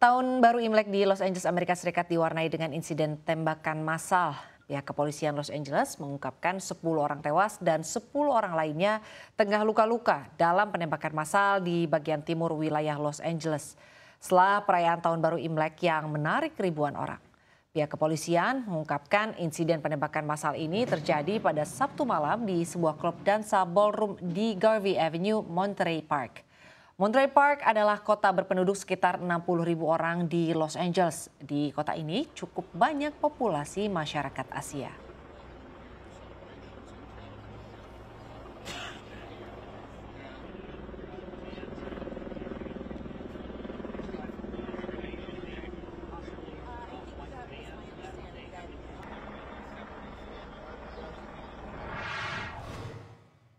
Tahun baru Imlek di Los Angeles, Amerika Serikat diwarnai dengan insiden tembakan massal. Pihak ya, kepolisian Los Angeles mengungkapkan 10 orang tewas dan 10 orang lainnya tengah luka-luka dalam penembakan massal di bagian timur wilayah Los Angeles. Setelah perayaan tahun baru Imlek yang menarik ribuan orang. Pihak kepolisian mengungkapkan insiden penembakan massal ini terjadi pada Sabtu malam di sebuah klub dansa ballroom di Garvey Avenue, Monterey Park. Monterey Park adalah kota berpenduduk sekitar 60 ribu orang di Los Angeles. Di kota ini cukup banyak populasi masyarakat Asia.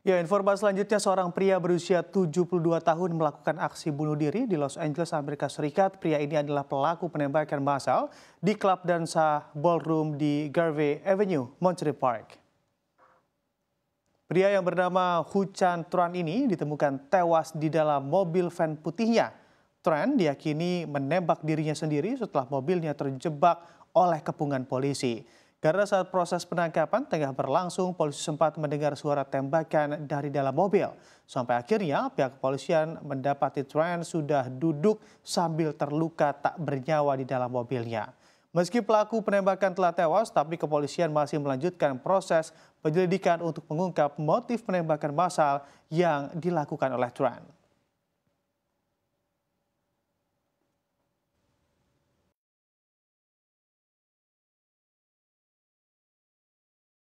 Ya, informasi selanjutnya seorang pria berusia 72 tahun melakukan aksi bunuh diri di Los Angeles, Amerika Serikat. Pria ini adalah pelaku penembakan massal di klub dansa ballroom di Garvey Avenue, Monterey Park. Pria yang bernama Hu Chan Tran ini ditemukan tewas di dalam mobil van putihnya. Tran diyakini menembak dirinya sendiri setelah mobilnya terjebak oleh kepungan polisi. Karena saat proses penangkapan tengah berlangsung, polisi sempat mendengar suara tembakan dari dalam mobil. Sampai akhirnya pihak kepolisian mendapati Tran sudah duduk sambil terluka tak bernyawa di dalam mobilnya. Meski pelaku penembakan telah tewas, tapi kepolisian masih melanjutkan proses penyelidikan untuk mengungkap motif penembakan massal yang dilakukan oleh Tran.